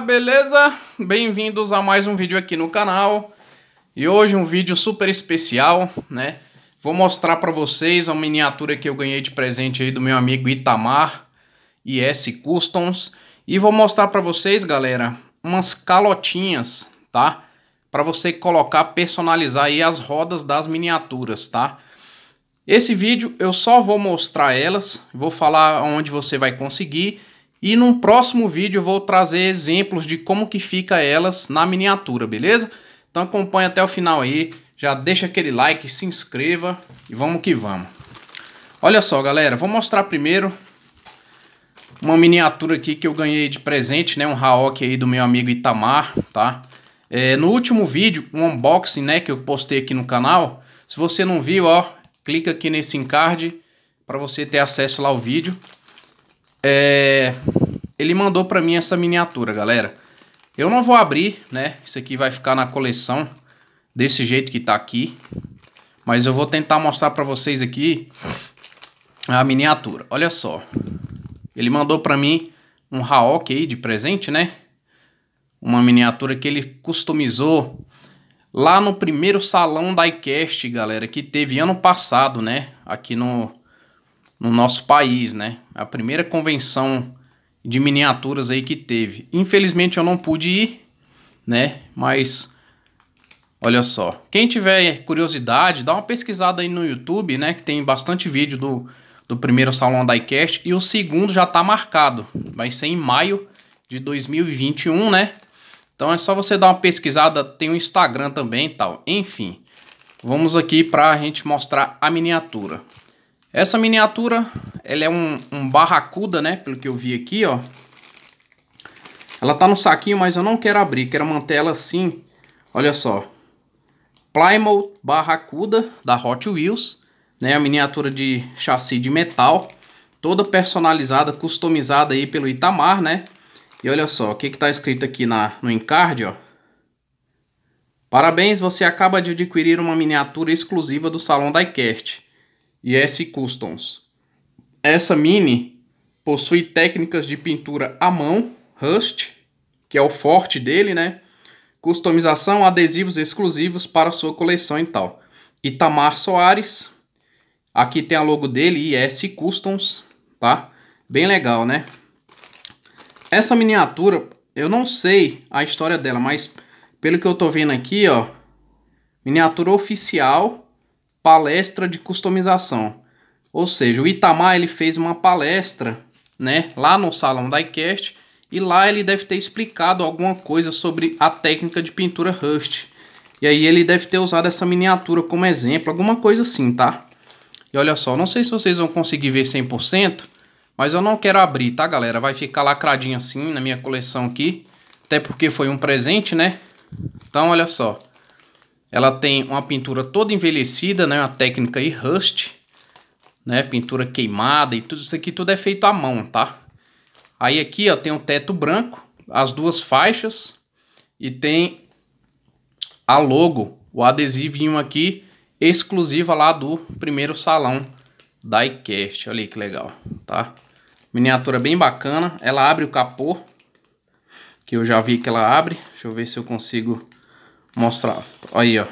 beleza? Bem-vindos a mais um vídeo aqui no canal E hoje um vídeo super especial, né? Vou mostrar para vocês uma miniatura que eu ganhei de presente aí do meu amigo Itamar IS Customs E vou mostrar para vocês, galera, umas calotinhas, tá? Para você colocar, personalizar aí as rodas das miniaturas, tá? Esse vídeo eu só vou mostrar elas, vou falar onde você vai conseguir e num próximo vídeo eu vou trazer exemplos de como que fica elas na miniatura, beleza? Então acompanha até o final aí, já deixa aquele like, se inscreva e vamos que vamos. Olha só galera, vou mostrar primeiro uma miniatura aqui que eu ganhei de presente, né? Um Haok aí do meu amigo Itamar, tá? É, no último vídeo, um unboxing, né, que eu postei aqui no canal. Se você não viu, ó, clica aqui nesse encarte para você ter acesso lá ao vídeo. É... Ele mandou para mim essa miniatura, galera. Eu não vou abrir, né? Isso aqui vai ficar na coleção desse jeito que tá aqui. Mas eu vou tentar mostrar para vocês aqui a miniatura. Olha só. Ele mandou para mim um Haok aí de presente, né? Uma miniatura que ele customizou lá no primeiro salão da iCast, galera, que teve ano passado, né? Aqui no, no nosso país, né? a primeira convenção de miniaturas aí que teve. Infelizmente eu não pude ir, né? Mas olha só, quem tiver curiosidade, dá uma pesquisada aí no YouTube, né, que tem bastante vídeo do do primeiro salão da iCast e o segundo já está marcado. Vai ser em maio de 2021, né? Então é só você dar uma pesquisada, tem o um Instagram também e tal. Enfim, vamos aqui para a gente mostrar a miniatura. Essa miniatura, ela é um, um barracuda, né? Pelo que eu vi aqui, ó. Ela tá no saquinho, mas eu não quero abrir. Quero manter ela assim. Olha só. Plymouth Barracuda, da Hot Wheels. Né? A miniatura de chassi de metal. Toda personalizada, customizada aí pelo Itamar, né? E olha só, o que que tá escrito aqui na, no encard, ó. Parabéns, você acaba de adquirir uma miniatura exclusiva do Salão da iCast e S Customs. Essa Mini possui técnicas de pintura à mão, Rust, que é o forte dele, né? Customização, adesivos exclusivos para sua coleção e tal. Itamar Soares, aqui tem a logo dele, S Customs, tá? Bem legal, né? Essa miniatura, eu não sei a história dela, mas pelo que eu tô vendo aqui, ó, miniatura oficial palestra de customização. Ou seja, o Itamar ele fez uma palestra, né, lá no salão da iCast, e lá ele deve ter explicado alguma coisa sobre a técnica de pintura Rust. E aí ele deve ter usado essa miniatura como exemplo, alguma coisa assim, tá? E olha só, não sei se vocês vão conseguir ver 100%, mas eu não quero abrir, tá, galera? Vai ficar lacradinho assim na minha coleção aqui, até porque foi um presente, né? Então, olha só. Ela tem uma pintura toda envelhecida, né? Uma técnica e rust, né? Pintura queimada e tudo isso aqui tudo é feito à mão, tá? Aí aqui, ó, tem um teto branco, as duas faixas e tem a logo, o adesivinho aqui exclusiva lá do primeiro salão da iCast. Olha aí que legal, tá? Miniatura bem bacana. Ela abre o capô, que eu já vi que ela abre. Deixa eu ver se eu consigo mostrar. Aí, ó.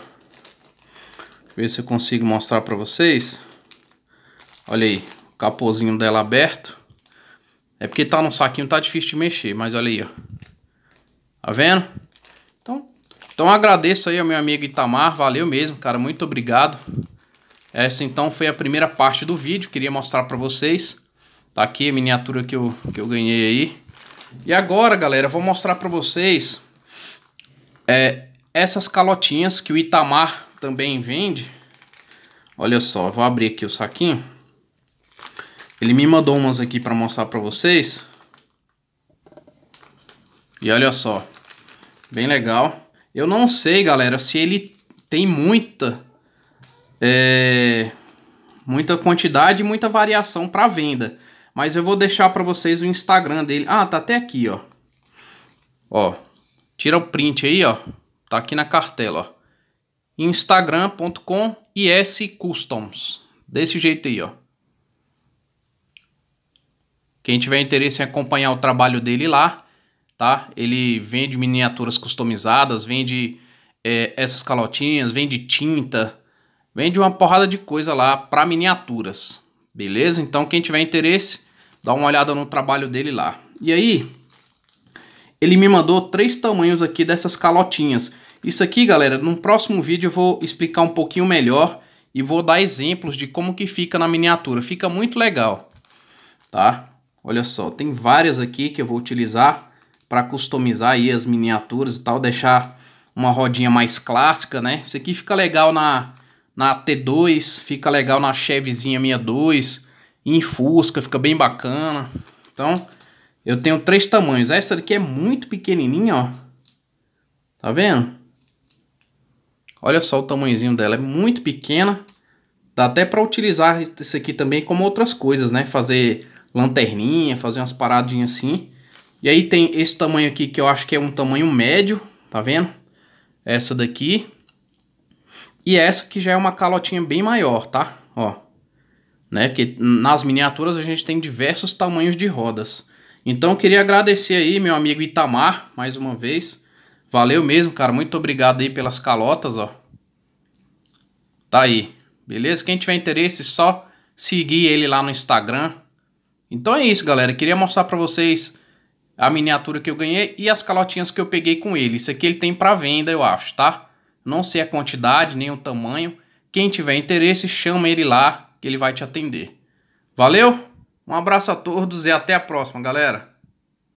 Ver se eu consigo mostrar para vocês. Olha aí, o capozinho dela aberto. É porque tá no saquinho, tá difícil de mexer, mas olha aí, ó. Tá vendo? Então, então agradeço aí ao meu amigo Itamar, valeu mesmo, cara, muito obrigado. Essa então foi a primeira parte do vídeo, queria mostrar para vocês. Tá aqui a miniatura que eu, que eu ganhei aí. E agora, galera, eu vou mostrar para vocês é, essas calotinhas que o Itamar também vende. Olha só, vou abrir aqui o saquinho. Ele me mandou umas aqui para mostrar para vocês. E olha só, bem legal. Eu não sei, galera, se ele tem muita, é, muita quantidade e muita variação para venda. Mas eu vou deixar para vocês o Instagram dele. Ah, tá até aqui, ó. Ó, tira o print aí, ó. Tá aqui na cartela, ó. Instagram.com iscustoms. Desse jeito aí, ó. Quem tiver interesse em acompanhar o trabalho dele lá, tá? Ele vende miniaturas customizadas, vende é, essas calotinhas, vende tinta, vende uma porrada de coisa lá para miniaturas, beleza? Então quem tiver interesse, dá uma olhada no trabalho dele lá. E aí, ele me mandou três tamanhos aqui dessas calotinhas. Isso aqui, galera, no próximo vídeo eu vou explicar um pouquinho melhor e vou dar exemplos de como que fica na miniatura. Fica muito legal, tá? Olha só, tem várias aqui que eu vou utilizar para customizar aí as miniaturas e tal, deixar uma rodinha mais clássica, né? Isso aqui fica legal na, na T2, fica legal na Chevezinha 62, em Fusca, fica bem bacana. Então, eu tenho três tamanhos. Essa daqui é muito pequenininha, ó. Tá vendo? Olha só o tamanhozinho dela. É muito pequena. Dá até para utilizar isso aqui também como outras coisas, né? Fazer lanterninha, fazer umas paradinhas assim. E aí tem esse tamanho aqui que eu acho que é um tamanho médio, tá vendo? Essa daqui. E essa que já é uma calotinha bem maior, tá? Ó. Né? Porque nas miniaturas a gente tem diversos tamanhos de rodas. Então queria agradecer aí meu amigo Itamar mais uma vez. Valeu mesmo, cara. Muito obrigado aí pelas calotas, ó. Tá aí. Beleza? Quem tiver interesse, só seguir ele lá no Instagram. Então é isso, galera. Queria mostrar para vocês a miniatura que eu ganhei e as calotinhas que eu peguei com ele. Isso aqui ele tem para venda, eu acho, tá? Não sei a quantidade, nem o tamanho. Quem tiver interesse, chama ele lá, que ele vai te atender. Valeu? Um abraço a todos e até a próxima, galera!